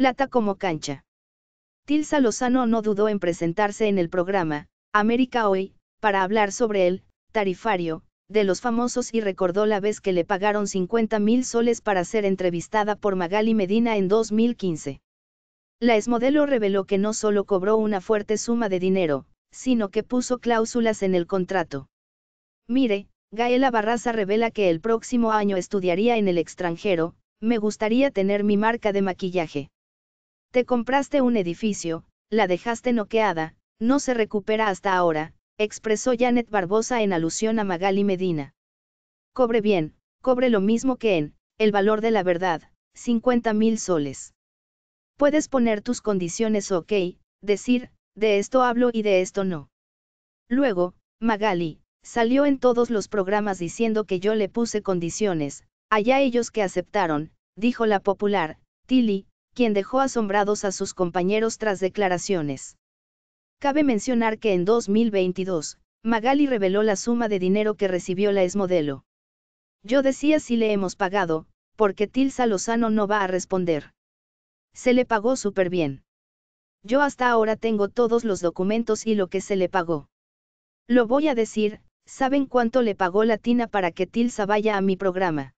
Plata como cancha. Tilsa Lozano no dudó en presentarse en el programa, América Hoy, para hablar sobre el tarifario de los famosos y recordó la vez que le pagaron 50 mil soles para ser entrevistada por Magali Medina en 2015. La exmodelo reveló que no solo cobró una fuerte suma de dinero, sino que puso cláusulas en el contrato. Mire, Gaela Barraza revela que el próximo año estudiaría en el extranjero, me gustaría tener mi marca de maquillaje. Te compraste un edificio, la dejaste noqueada, no se recupera hasta ahora, expresó Janet Barbosa en alusión a Magali Medina. Cobre bien, cobre lo mismo que en, el valor de la verdad, 50.000 mil soles. Puedes poner tus condiciones ok, decir, de esto hablo y de esto no. Luego, Magali, salió en todos los programas diciendo que yo le puse condiciones, allá ellos que aceptaron, dijo la popular, Tilly, quien dejó asombrados a sus compañeros tras declaraciones. Cabe mencionar que en 2022, Magali reveló la suma de dinero que recibió la exmodelo. Yo decía si le hemos pagado, porque Tilsa Lozano no va a responder. Se le pagó súper bien. Yo hasta ahora tengo todos los documentos y lo que se le pagó. Lo voy a decir, ¿saben cuánto le pagó Latina para que Tilsa vaya a mi programa?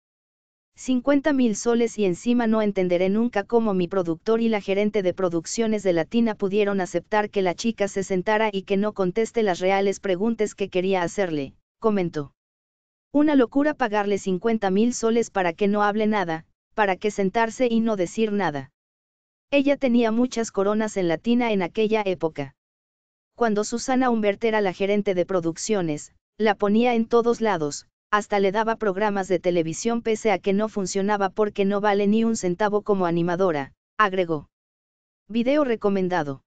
50 mil soles y encima no entenderé nunca cómo mi productor y la gerente de producciones de Latina pudieron aceptar que la chica se sentara y que no conteste las reales preguntas que quería hacerle, comentó. Una locura pagarle 50 mil soles para que no hable nada, para que sentarse y no decir nada. Ella tenía muchas coronas en Latina en aquella época. Cuando Susana Humbert era la gerente de producciones, la ponía en todos lados, hasta le daba programas de televisión pese a que no funcionaba porque no vale ni un centavo como animadora, agregó. Video recomendado.